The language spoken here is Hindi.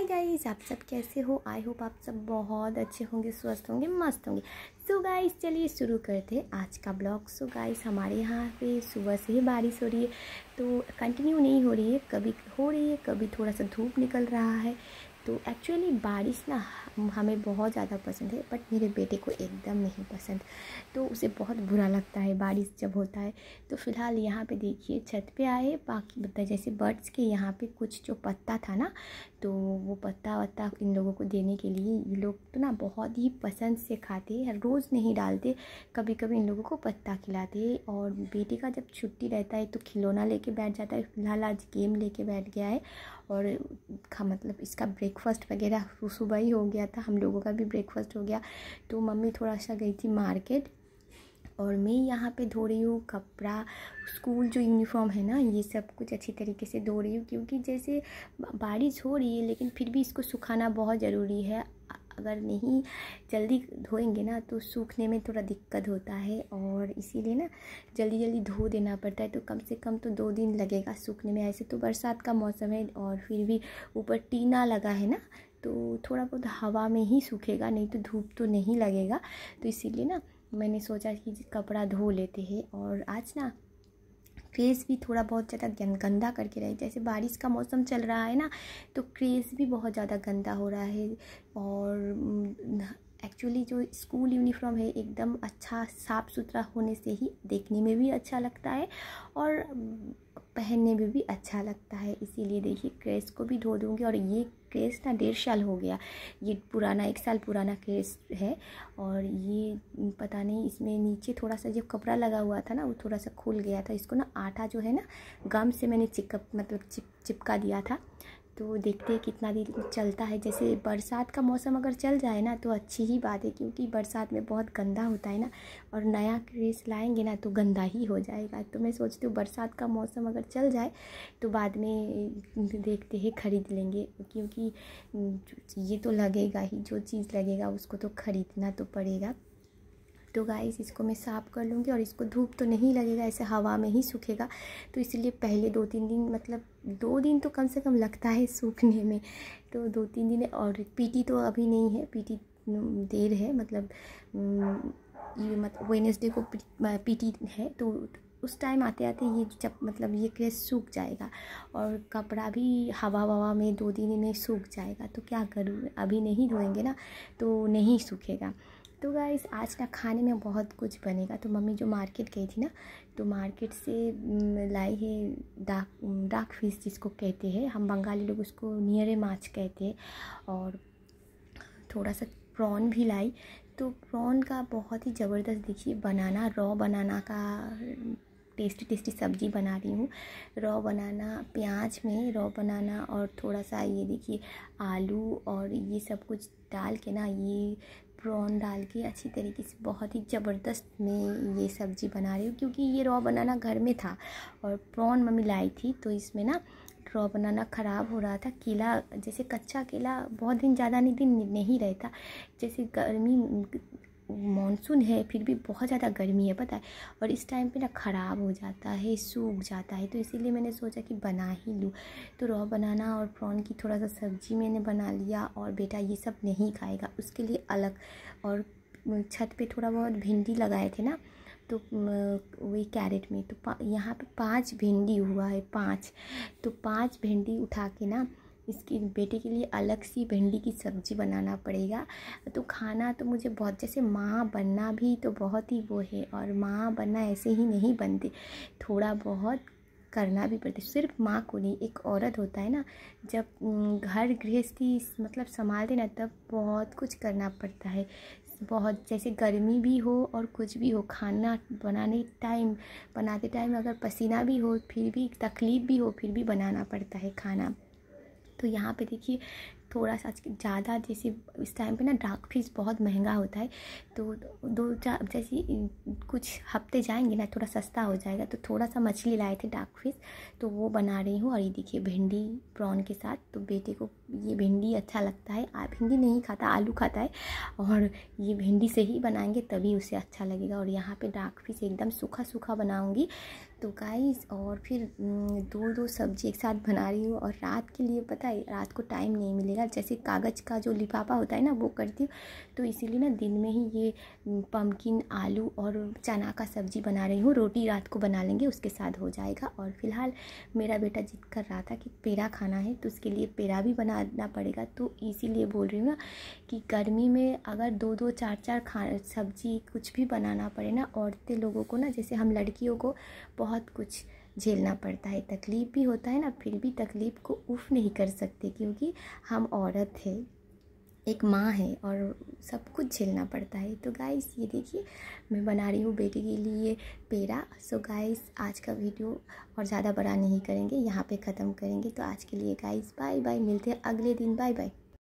हाय गाइस आप सब कैसे हो आई होप आप सब बहुत अच्छे होंगे स्वस्थ होंगे मस्त होंगे सो गाइस चलिए शुरू करते हैं आज का ब्लॉग सो so गाइस हमारे यहाँ पे सुबह से ही बारिश हो रही है तो कंटिन्यू नहीं हो रही है कभी हो रही है कभी थोड़ा सा धूप निकल रहा है तो एक्चुअली बारिश ना हमें बहुत ज़्यादा पसंद है बट मेरे बेटे को एकदम नहीं पसंद तो उसे बहुत बुरा लगता है बारिश जब होता है तो फिलहाल यहाँ पे देखिए छत पे आए बाकी जैसे बर्ड्स के यहाँ पे कुछ जो पत्ता था ना तो वो पत्ता वत्ता इन लोगों को देने के लिए ये लोग तो ना बहुत ही पसंद से खाते हैं रोज़ नहीं डालते कभी कभी इन लोगों को पत्ता खिलाते और बेटे का जब छुट्टी रहता है तो खिलौना ले बैठ जाता है फिलहाल आज गेम ले बैठ गया है और मतलब इसका ब्रेक ब्रेकफास्ट वगैरह तो सुबह ही हो गया था हम लोगों का भी ब्रेकफास्ट हो गया तो मम्मी थोड़ा सा गई थी मार्केट और मैं यहाँ पे धो रही हूँ कपड़ा स्कूल जो यूनिफॉर्म है ना ये सब कुछ अच्छी तरीके से धो रही हूँ क्योंकि जैसे बारिश हो रही है लेकिन फिर भी इसको सुखाना बहुत ज़रूरी है अगर नहीं जल्दी धोएंगे ना तो सूखने में थोड़ा दिक्कत होता है और इसीलिए ना जल्दी जल्दी धो देना पड़ता है तो कम से कम तो दो दिन लगेगा सूखने में ऐसे तो बरसात का मौसम है और फिर भी ऊपर टीना लगा है ना तो थोड़ा बहुत हवा में ही सूखेगा नहीं तो धूप तो नहीं लगेगा तो इसीलिए ना मैंने सोचा कि कपड़ा धो लेते हैं और आज ना क्रेज़ भी थोड़ा बहुत ज़्यादा गंदा करके रहे जैसे बारिश का मौसम चल रहा है ना तो क्रेज़ भी बहुत ज़्यादा गंदा हो रहा है और एक्चुअली जो स्कूल यूनिफॉर्म है एकदम अच्छा साफ़ सुथरा होने से ही देखने में भी अच्छा लगता है और पहनने में भी अच्छा लगता है इसीलिए देखिए क्रेस को भी धो दूँगी और ये क्रेस ना डेढ़ साल हो गया ये पुराना एक साल पुराना क्रेस है और ये पता नहीं इसमें नीचे थोड़ा सा जो कपड़ा लगा हुआ था ना वो थोड़ा सा खुल गया था इसको ना आटा जो है ना गम से मैंने चिपक मतलब चिप चिपका दिया था तो देखते हैं कितना दिन चलता है जैसे बरसात का मौसम अगर चल जाए ना तो अच्छी ही बात है क्योंकि बरसात में बहुत गंदा होता है ना और नया क्रेज लाएंगे ना तो गंदा ही हो जाएगा तो मैं सोचती हूँ बरसात का मौसम अगर चल जाए तो बाद में देखते हैं ख़रीद लेंगे क्योंकि हम्म, ये तो लगेगा ही जो चीज़ लगेगा उसको तो ख़रीदना तो पड़ेगा तो गाइस इसको मैं साफ़ कर लूँगी और इसको धूप तो नहीं लगेगा ऐसे हवा में ही सूखेगा तो इसलिए पहले दो तीन दिन मतलब दो दिन तो कम से कम लगता है सूखने में तो दो तीन दिन और पीटी तो अभी नहीं है पीटी देर है मतलब ये मतलब वेनसडे को पीटी है तो उस टाइम आते आते ये जब मतलब ये क्रेस सूख जाएगा और कपड़ा भी हवा हवा में दो दिन में सूख जाएगा तो क्या करूँ अभी नहीं धोएंगे ना तो नहीं सूखेगा तो गाइस आज ना खाने में बहुत कुछ बनेगा तो मम्मी जो मार्केट गई थी ना तो मार्केट से लाई है डाक डाक फिश जिसको कहते हैं हम बंगाली लोग उसको नियरे माछ कहते हैं और थोड़ा सा प्रॉन भी लाई तो प्रॉन का बहुत ही ज़बरदस्त देखिए बनाना रॉ बनाना का टेस्टी टेस्टी सब्ज़ी बना रही हूँ रॉ बनाना प्याज में रॉ बनाना और थोड़ा सा ये देखिए आलू और ये सब कुछ डाल के ना ये प्रॉन डाल के अच्छी तरीके से बहुत ही ज़बरदस्त मैं ये सब्ज़ी बना रही हूँ क्योंकि ये रॉ बनाना घर में था और प्रॉन मम्मी लाई थी तो इसमें ना रॉ बनाना ख़राब हो रहा था केला जैसे कच्चा केला बहुत दिन ज़्यादा नहीं दिन नहीं रहता जैसे गर्मी मानसून है फिर भी बहुत ज़्यादा गर्मी है पता है और इस टाइम पे ना ख़राब हो जाता है सूख जाता है तो इसीलिए मैंने सोचा कि बना ही लूँ तो रॉ बनाना और प्रॉन की थोड़ा सा सब्ज़ी मैंने बना लिया और बेटा ये सब नहीं खाएगा उसके लिए अलग और छत पे थोड़ा बहुत भिंडी लगाए थे ना तो वही कैरेट में तो यहाँ पे पांच भिंडी हुआ है पांच तो पांच भिंडी उठा के ना इसके बेटे के लिए अलग सी भिंडी की सब्ज़ी बनाना पड़ेगा तो खाना तो मुझे बहुत जैसे माँ बनना भी तो बहुत ही वो है और माँ बनना ऐसे ही नहीं बनते थोड़ा बहुत करना भी पड़ता है सिर्फ माँ को नहीं एक औरत होता है ना जब घर गृहस्थी मतलब संभालते ना तब बहुत कुछ करना पड़ता है बहुत जैसे गर्मी भी हो और कुछ भी हो खाना बनाने टाइम बनाते टाइम अगर पसीना भी हो फिर भी तकलीफ़ भी हो फिर भी बनाना पड़ता है खाना तो यहाँ पे देखिए थोड़ा सा ज़्यादा जैसे इस टाइम पे ना डार्क फिश बहुत महंगा होता है तो दो चार जैसे कुछ हफ्ते जाएंगे ना थोड़ा सस्ता हो जाएगा तो थोड़ा सा मछली लाए थे डार्क फिश तो वो बना रही हूँ और ये देखिए भिंडी प्रॉन के साथ तो बेटे को ये भिंडी अच्छा लगता है आ, भिंडी नहीं खाता आलू खाता है और ये भिंडी से ही बनाएंगे तभी उसे अच्छा लगेगा और यहाँ पर डार्क फिश एकदम सूखा सूखा बनाऊँगी तो गाइस और फिर दो दो सब्जी एक साथ बना रही हूँ और रात के लिए पता है रात को टाइम नहीं मिलेगा जैसे कागज़ का जो लिफाफा होता है ना वो करती हूँ तो इसीलिए ना दिन में ही ये पम्पकिन आलू और चना का सब्जी बना रही हूँ रोटी रात को बना लेंगे उसके साथ हो जाएगा और फिलहाल मेरा बेटा जिद कर रहा था कि पेड़ा खाना है तो उसके लिए पेड़ा भी बनाना पड़ेगा तो इसीलिए बोल रही हूँ ना कि गर्मी में अगर दो दो चार चार खा सब्जी कुछ भी बनाना पड़े ना औरतें लोगों को ना जैसे हम लड़कियों को बहुत बहुत कुछ झेलना पड़ता है तकलीफ़ भी होता है ना फिर भी तकलीफ़ को उफ़ नहीं कर सकते क्योंकि हम औरत है एक माँ है और सब कुछ झेलना पड़ता है तो गाइस ये देखिए मैं बना रही हूँ बेटे के लिए पेड़ा सो गाइस आज का वीडियो और ज़्यादा बड़ा नहीं करेंगे यहाँ पे ख़त्म करेंगे तो आज के लिए गाइस बाय बाय मिलते हैं अगले दिन बाय बाय